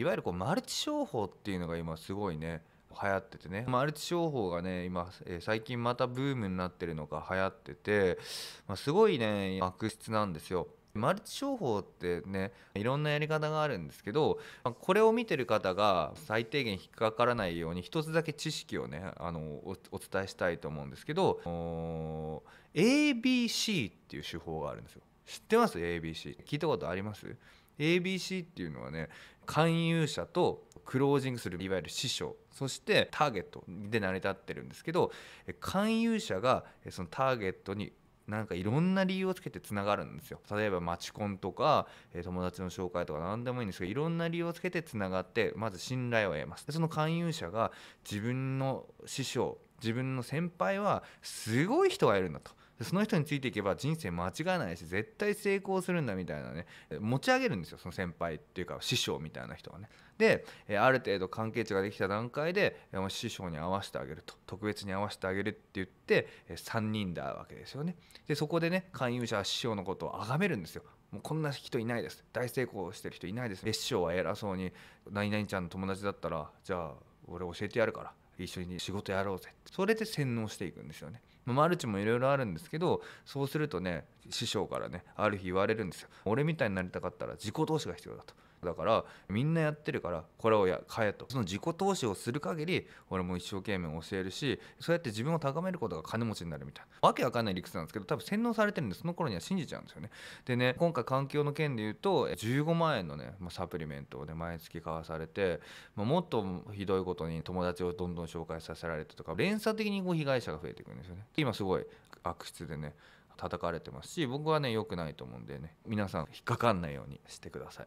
いわゆるこうマルチ商法っていうのが今すごいね流行っててねマルチ商法がね今、えー、最近またブームになってるのが流行ってて、まあ、すごいね悪質なんですよ。マルチ商法ってねいろんなやり方があるんですけどまこれを見てる方が最低限引っかからないように一つだけ知識をねあのお伝えしたいと思うんですけど ABC っていう手法があるんですよ。知ってます ABC 聞いたことあります ABC っていうのはね勧誘者とクロージングするいわゆる師匠そしてターゲットで成り立ってるんですけど勧誘者がそのターゲットになんかいろんな理由をつけてつながるんですよ例えばマチコンとか、え友達の紹介とか何でもいいんですけどいろんな理由をつけてつながってまず信頼を得ますでその勧誘者が自分の師匠自分の先輩はすごい人がいるんだとその人についていけば人生間違いないし絶対成功するんだみたいなね持ち上げるんですよその先輩っていうか師匠みたいな人はね。である程度関係値ができた段階で師匠に合わせてあげると特別に合わせてあげるって言って3人だわけですよね。でそこでね勧誘者は師匠のことを崇めるんですよ。もうこんな人いないです大成功してる人いないです師匠は偉そうに「何々ちゃんの友達だったらじゃあ俺教えてやるから一緒に仕事やろうぜそれで洗脳していくんですよねマルチもいろいろあるんですけどそうするとね師匠からねある日言われるんですよ俺みたいになりたかったら自己投資が必要だとだからみんなやってるからこれをや買えとその自己投資をする限り俺も一生懸命教えるしそうやって自分を高めることが金持ちになるみたいなわけわかんない理屈なんですけど多分洗脳されてるんでその頃には信じちゃうんですよねでね今回環境の件で言うと15万円のね、まサプリメントをね毎月買わされて、まもっとひどいことに友達をどんどん紹介させられてとか連鎖的にこう被害者が増えていくんですよね今すごい悪質でね叩かれてますし僕はね良くないと思うんでね皆さん引っかかんないようにしてください。